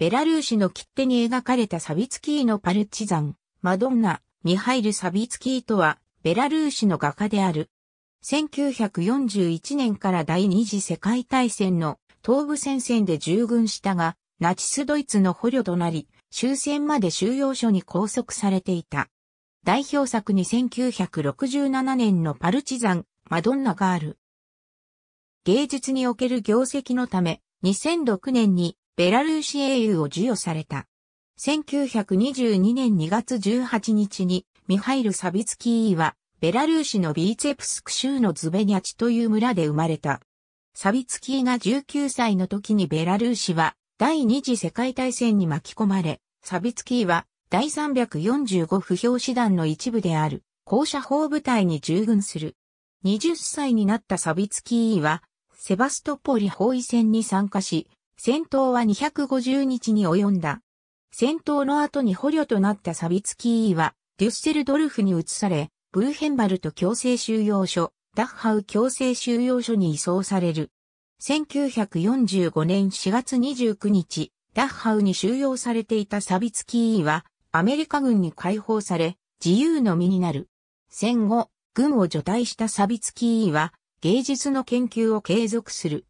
ベラルーシの切手に描かれたサビツキーのパルチザン、マドンナに入るサビツキーとは、ベラルーシの画家である。1941年から第二次世界大戦の東部戦線で従軍したが、ナチスドイツの捕虜となり、終戦まで収容所に拘束されていた。代表作に1967年のパルチザン、マドンナがある。芸術における業績のため、2006年にベラルーシ英雄を授与された。1922年2月18日に、ミハイル・サビツキーは、ベラルーシのビーツェプスク州のズベニャチという村で生まれた。サビツキーが19歳の時にベラルーシは、第二次世界大戦に巻き込まれ、サビツキーは、第345不評師団の一部である、校舎砲部隊に従軍する。20歳になったサビツキーは、セバストポリ包囲戦に参加し、戦闘は250日に及んだ。戦闘の後に捕虜となったサビツキーは、デュッセルドルフに移され、ブーヘンバルト強制収容所、ダッハウ強制収容所に移送される。1945年4月29日、ダッハウに収容されていたサビツキーは、アメリカ軍に解放され、自由の身になる。戦後、軍を除隊したサビツキーは、芸術の研究を継続する。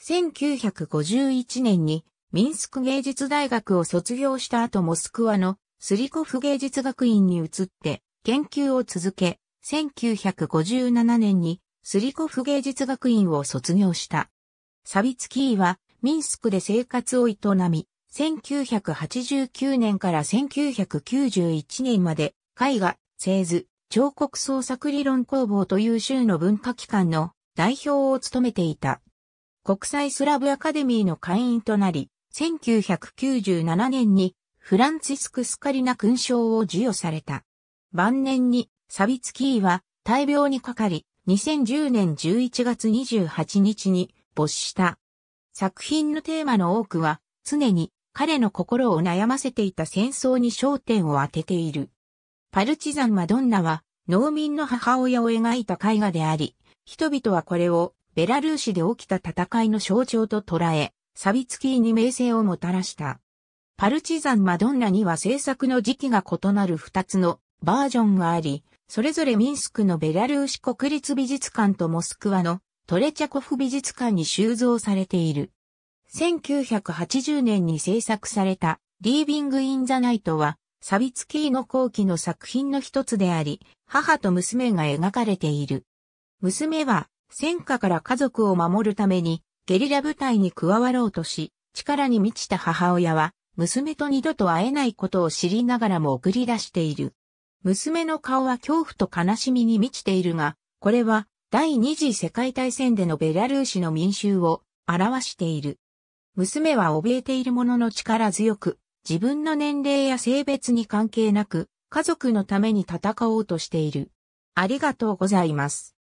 1951年にミンスク芸術大学を卒業した後モスクワのスリコフ芸術学院に移って研究を続け、1957年にスリコフ芸術学院を卒業した。サビツキーはミンスクで生活を営み、1989年から1991年まで絵画、製図、彫刻創作理論工房という州の文化機関の代表を務めていた。国際スラブアカデミーの会員となり、1997年にフランツィスク・スカリナ勲章を授与された。晩年にサビツキーは大病にかかり、2010年11月28日に没した。作品のテーマの多くは常に彼の心を悩ませていた戦争に焦点を当てている。パルチザン・マドンナは農民の母親を描いた絵画であり、人々はこれをベラルーシで起きた戦いの象徴と捉え、サビツキーに名声をもたらした。パルチザン・マドンナには制作の時期が異なる二つのバージョンがあり、それぞれミンスクのベラルーシ国立美術館とモスクワのトレチャコフ美術館に収蔵されている。1980年に制作されたリービング・イン・ザ・ナイトはサビツキーの後期の作品の一つであり、母と娘が描かれている。娘は戦火から家族を守るためにゲリラ部隊に加わろうとし、力に満ちた母親は娘と二度と会えないことを知りながらも送り出している。娘の顔は恐怖と悲しみに満ちているが、これは第二次世界大戦でのベラルーシの民衆を表している。娘は怯えているものの力強く、自分の年齢や性別に関係なく、家族のために戦おうとしている。ありがとうございます。